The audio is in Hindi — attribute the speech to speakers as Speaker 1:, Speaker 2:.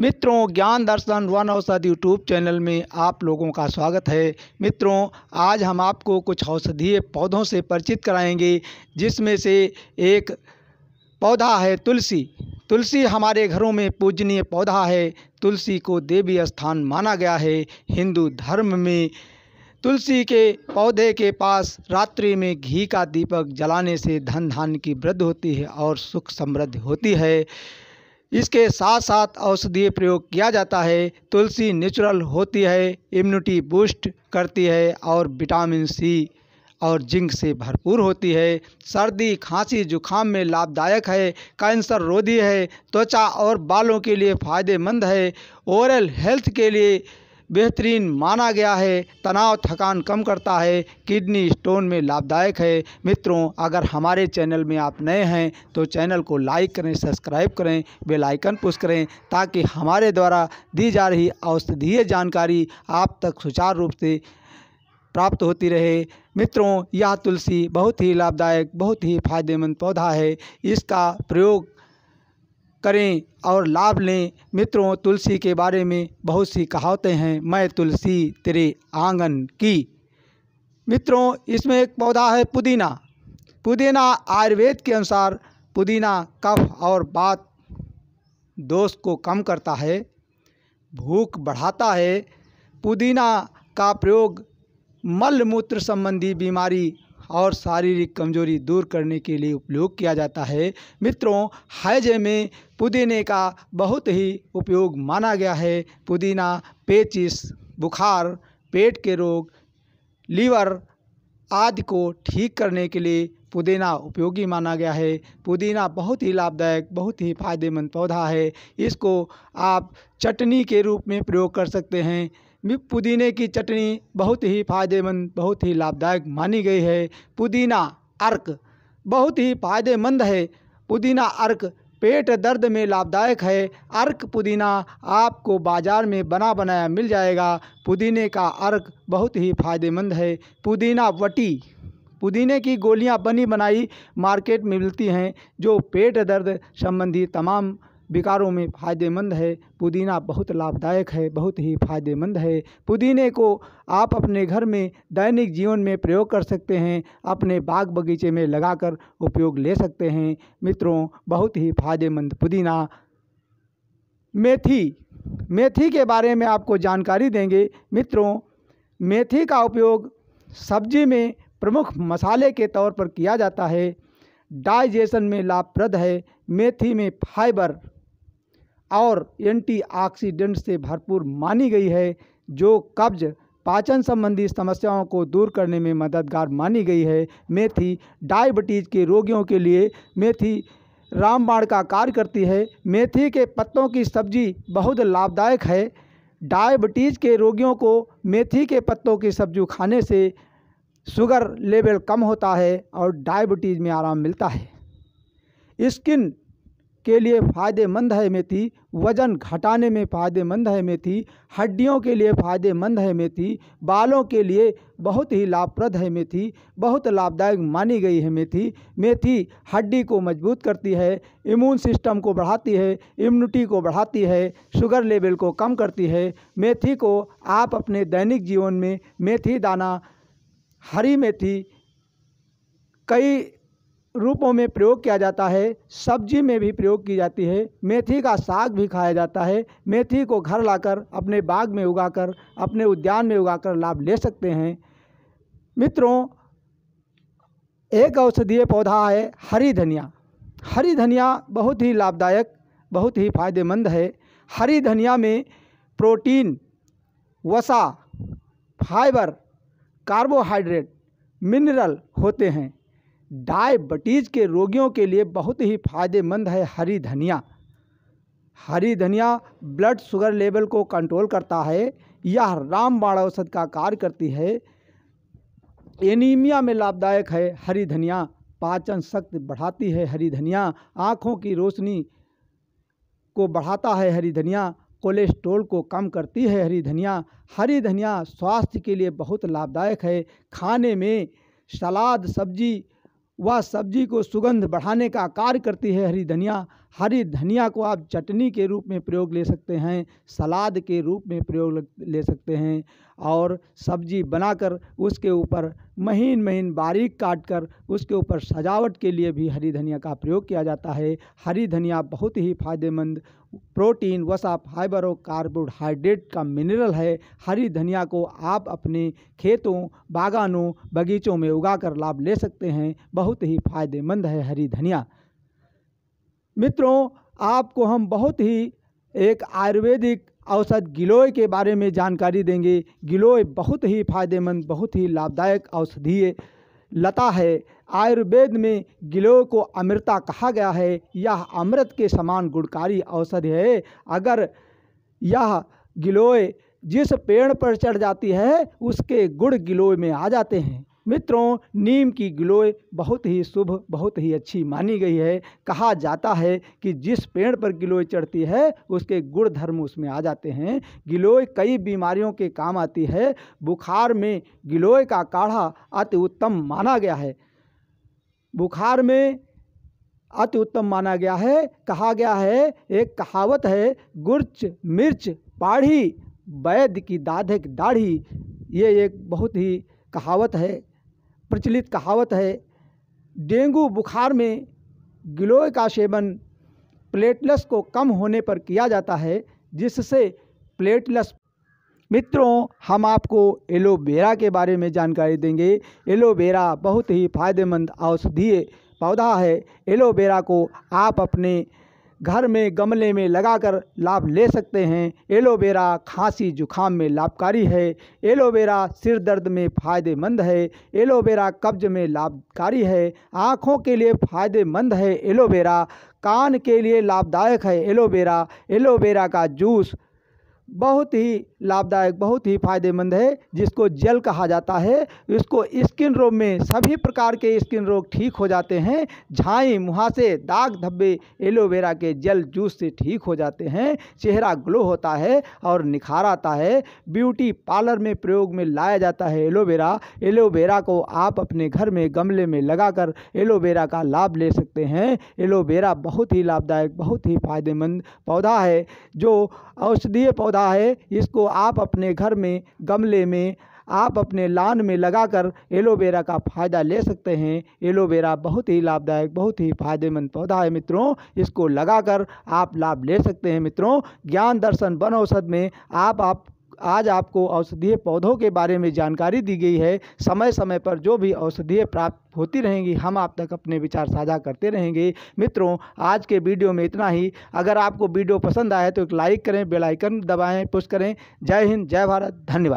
Speaker 1: मित्रों ज्ञान दर्शन वन औषध यूट्यूब चैनल में आप लोगों का स्वागत है मित्रों आज हम आपको कुछ औषधीय पौधों से परिचित कराएंगे जिसमें से एक पौधा है तुलसी तुलसी हमारे घरों में पूजनीय पौधा है तुलसी को देवी स्थान माना गया है हिंदू धर्म में तुलसी के पौधे के पास रात्रि में घी का दीपक जलाने से धन धान की वृद्धि होती है और सुख समृद्धि होती है इसके साथ साथ औषधीय प्रयोग किया जाता है तुलसी नेचुरल होती है इम्यूनिटी बूस्ट करती है और विटामिन सी और जिंक से भरपूर होती है सर्दी खांसी जुखाम में लाभदायक है कैंसर रोधी है त्वचा और बालों के लिए फ़ायदेमंद है ओरल हेल्थ के लिए बेहतरीन माना गया है तनाव थकान कम करता है किडनी स्टोन में लाभदायक है मित्रों अगर हमारे चैनल में आप नए हैं तो चैनल को लाइक करें सब्सक्राइब करें बेल आइकन पुश करें ताकि हमारे द्वारा दी जा रही औषधीय जानकारी आप तक सुचारू रूप से प्राप्त होती रहे मित्रों यह तुलसी बहुत ही लाभदायक बहुत ही फायदेमंद पौधा है इसका प्रयोग करें और लाभ लें मित्रों तुलसी के बारे में बहुत सी कहावतें हैं मैं तुलसी तेरे आंगन की मित्रों इसमें एक पौधा है पुदीना पुदीना आयुर्वेद के अनुसार पुदीना कफ और बात दोष को कम करता है भूख बढ़ाता है पुदीना का प्रयोग मल मूत्र संबंधी बीमारी और शारीरिक कमजोरी दूर करने के लिए उपयोग किया जाता है मित्रों हैजे में पुदीने का बहुत ही उपयोग माना गया है पुदीना पेचिस बुखार पेट के रोग लीवर आदि को ठीक करने के लिए पुदीना उपयोगी माना गया है पुदीना बहुत ही लाभदायक बहुत ही फायदेमंद पौधा है इसको आप चटनी के रूप में प्रयोग कर सकते हैं पुदीने की चटनी बहुत ही फ़ायदेमंद बहुत ही लाभदायक मानी गई है पुदीना अर्क बहुत ही फ़ायदेमंद है पुदीना अर्क पेट दर्द में लाभदायक है अर्क पुदीना आपको बाज़ार में बना बनाया मिल जाएगा पुदीने का अर्क बहुत ही फ़ायदेमंद है पुदीना वटी पुदीने की गोलियां बनी बनाई मार्केट में मिलती हैं जो पेट दर्द संबंधी तमाम विकारों में फ़ायदेमंद है पुदीना बहुत लाभदायक है बहुत ही फ़ायदेमंद है पुदीने को आप अपने घर में दैनिक जीवन में प्रयोग कर सकते हैं अपने बाग बगीचे में लगाकर उपयोग ले सकते हैं मित्रों बहुत ही फ़ायदेमंद पुदीना मेथी मेथी के बारे में आपको जानकारी देंगे मित्रों मेथी का उपयोग सब्जी में प्रमुख मसाले के तौर पर किया जाता है डाइजेशन में लाभप्रद है मेथी में फाइबर और एंटीऑक्सीडेंट से भरपूर मानी गई है जो कब्ज पाचन संबंधी समस्याओं को दूर करने में मददगार मानी गई है मेथी डायबिटीज़ के रोगियों के लिए मेथी रामबाण का कार्य करती है मेथी के पत्तों की सब्जी बहुत लाभदायक है डायबिटीज़ के रोगियों को मेथी के पत्तों की सब्जी खाने से शुगर लेवल कम होता है और डायबिटीज़ में आराम मिलता है स्किन के लिए फ़ायदेमंद है मेथी वज़न घटाने में फ़ायदेमंद है मेथी हड्डियों के लिए फ़ायदेमंद है मेथी बालों के लिए बहुत ही लाभप्रद है मेथी बहुत लाभदायक मानी गई है मेथी मेथी हड्डी को मजबूत करती है इम्यून सिस्टम को बढ़ाती है इम्यूनिटी को बढ़ाती है शुगर लेवल को कम करती है मेथी को आप अपने दैनिक जीवन में मेथी दाना हरी मेथी कई रूपों में प्रयोग किया जाता है सब्जी में भी प्रयोग की जाती है मेथी का साग भी खाया जाता है मेथी को घर लाकर अपने बाग में उगाकर अपने उद्यान में उगाकर लाभ ले सकते हैं मित्रों एक औषधीय पौधा है हरी धनिया हरी धनिया बहुत ही लाभदायक बहुत ही फायदेमंद है हरी धनिया में प्रोटीन वसा फाइबर कार्बोहाइड्रेट मिनरल होते हैं डायबिटीज़ के रोगियों के लिए बहुत ही फायदेमंद है हरी धनिया हरी धनिया ब्लड शुगर लेवल को कंट्रोल करता है यह रामबाण औषध का कार्य करती है एनीमिया में लाभदायक है हरी धनिया पाचन शक्ति बढ़ाती है हरी धनिया आँखों की रोशनी को बढ़ाता है हरी धनिया कोलेस्ट्रोल को कम करती है हरी धनिया हरी धनिया स्वास्थ्य के लिए बहुत लाभदायक है खाने में सलाद सब्जी वह सब्जी को सुगंध बढ़ाने का कार्य करती है हरी धनिया हरी धनिया को आप चटनी के रूप में प्रयोग ले सकते हैं सलाद के रूप में प्रयोग ले सकते हैं और सब्जी बनाकर उसके ऊपर महीन महीन बारीक काट कर उसके ऊपर सजावट के लिए भी हरी धनिया का प्रयोग किया जाता है हरी धनिया बहुत ही फायदेमंद प्रोटीन वसा फाइबर और कार्बोहाइड्रेट का मिनरल है हरी धनिया को आप अपने खेतों बागानों बगीचों में उगाकर लाभ ले सकते हैं बहुत ही फायदेमंद है हरी धनिया मित्रों आपको हम बहुत ही एक आयुर्वेदिक औषध गिलोय के बारे में जानकारी देंगे गिलोय बहुत ही फायदेमंद बहुत ही लाभदायक औषधीय लता है आयुर्वेद में गिलोय को अमृता कहा गया है यह अमृत के समान गुणकारी औषध है अगर यह गिलोय जिस पेड़ पर चढ़ जाती है उसके गुड़ गिलोय में आ जाते हैं मित्रों नीम की गिलोय बहुत ही शुभ बहुत ही अच्छी मानी गई है कहा जाता है कि जिस पेड़ पर गिलोय चढ़ती है उसके गुण धर्म उसमें आ जाते हैं गिलोय कई बीमारियों के काम आती है बुखार में गिलोय का काढ़ा अति उत्तम माना गया है बुखार में अति उत्तम माना गया है कहा गया है एक कहावत है गुर्च मिर्च पाढ़ी वैद्य की दाधक दाढ़ी ये एक बहुत ही कहावत है प्रचलित कहावत है डेंगू बुखार में गिलोय का सेवन प्लेटलेस को कम होने पर किया जाता है जिससे प्लेटलेस मित्रों हम आपको एलोवेरा के बारे में जानकारी देंगे एलोवेरा बहुत ही फायदेमंद औषधीय पौधा है एलोवेरा को आप अपने घर में गमले में लगाकर लाभ ले सकते हैं एलोवेरा खांसी जुखाम में लाभकारी है एलोवेरा सिर दर्द में फ़ायदेमंद है एलोवेरा कब्ज में लाभकारी है आँखों के लिए फ़ायदेमंद है एलोवेरा कान के लिए लाभदायक है एलोवेरा एलोवेरा का जूस बहुत ही लाभदायक बहुत ही फायदेमंद है जिसको जल कहा जाता है इसको स्किन रोग में सभी प्रकार के स्किन रोग ठीक हो जाते हैं झाई मुहासे दाग धब्बे एलोवेरा के जल जूस से ठीक हो जाते हैं चेहरा ग्लो होता है और निखार आता है ब्यूटी पार्लर में प्रयोग में लाया जाता है एलोवेरा एलोवेरा को आप अपने घर में गमले में कर एलोवेरा का लाभ ले सकते हैं एलोवेरा बहुत ही लाभदायक बहुत ही फायदेमंद पौधा है जो औषधीय पौधा पौधा है इसको आप अपने घर में गमले में आप अपने लान में लगाकर एलोवेरा का फ़ायदा ले सकते हैं एलोवेरा बहुत ही लाभदायक बहुत ही फायदेमंद पौधा है मित्रों इसको लगाकर आप लाभ ले सकते हैं मित्रों ज्ञान दर्शन वन औषध में आप आप आज आपको औषधीय पौधों के बारे में जानकारी दी गई है समय समय पर जो भी औषधीय प्राप्त होती रहेंगी हम आप तक अपने विचार साझा करते रहेंगे मित्रों आज के वीडियो में इतना ही अगर आपको वीडियो पसंद आए तो एक लाइक करें बेलाइकन दबाएँ पुष्ट करें जय हिंद जय भारत धन्यवाद